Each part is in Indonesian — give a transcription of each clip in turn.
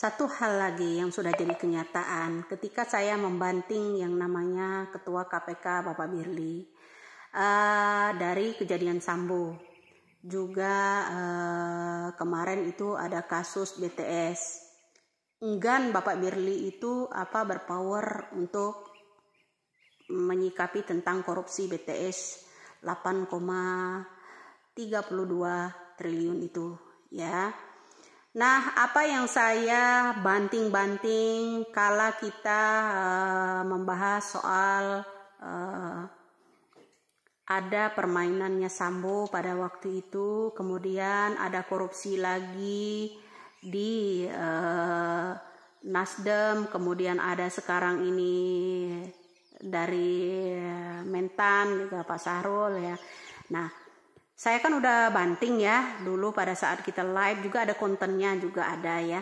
Satu hal lagi yang sudah jadi kenyataan ketika saya membanting yang namanya Ketua KPK Bapak Birli uh, dari kejadian Sambo. Juga uh, kemarin itu ada kasus BTS. Enggan Bapak Birli itu apa berpower untuk menyikapi tentang korupsi BTS 8,32 triliun itu ya Nah, apa yang saya banting-banting kala kita uh, membahas soal uh, ada permainannya Sambo pada waktu itu, kemudian ada korupsi lagi di uh, Nasdem, kemudian ada sekarang ini dari Mentan juga Pak Sahrul ya. Nah, saya kan udah banting ya dulu pada saat kita live juga ada kontennya juga ada ya.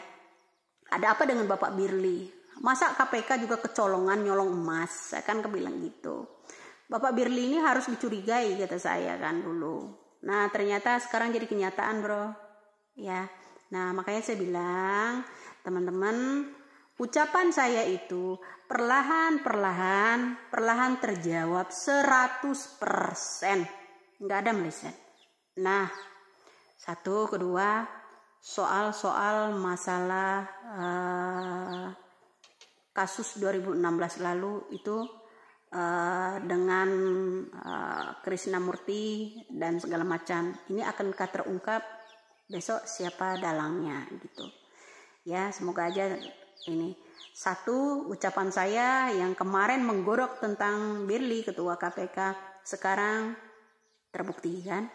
Ada apa dengan Bapak Birli? Masa KPK juga kecolongan nyolong emas? Saya kan kebilang gitu. Bapak Birli ini harus dicurigai kata saya kan dulu. Nah ternyata sekarang jadi kenyataan bro. Ya. Nah makanya saya bilang teman-teman ucapan saya itu perlahan-perlahan perlahan terjawab 100%. Nggak ada meleset. Nah, satu, kedua, soal-soal masalah uh, kasus 2016 lalu itu uh, dengan uh, eh, Murti dan segala macam. Ini akan terungkap besok siapa dalangnya gitu. Ya, semoga aja ini satu ucapan saya yang kemarin menggorok tentang Birli ketua KPK sekarang terbukti kan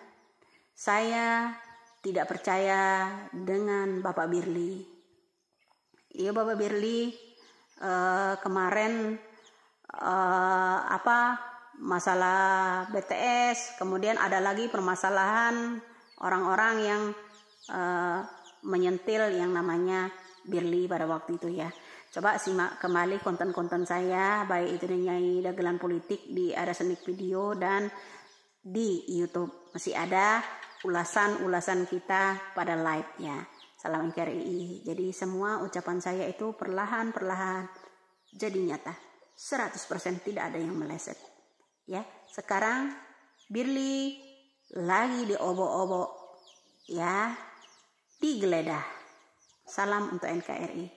saya tidak percaya dengan Bapak Birli. Iya Bapak Birli, uh, kemarin uh, apa masalah BTS, kemudian ada lagi permasalahan orang-orang yang uh, menyentil yang namanya Birli pada waktu itu ya. Coba simak kembali konten-konten saya baik itu nyanyi Dagelan Politik di ada Senik Video dan di YouTube. Masih ada ulasan-ulasan kita pada live-nya. Salam NKRI. Jadi semua ucapan saya itu perlahan-perlahan jadi nyata. 100% tidak ada yang meleset. Ya, sekarang Birli lagi diobok-obok ya digeledah. Salam untuk NKRI.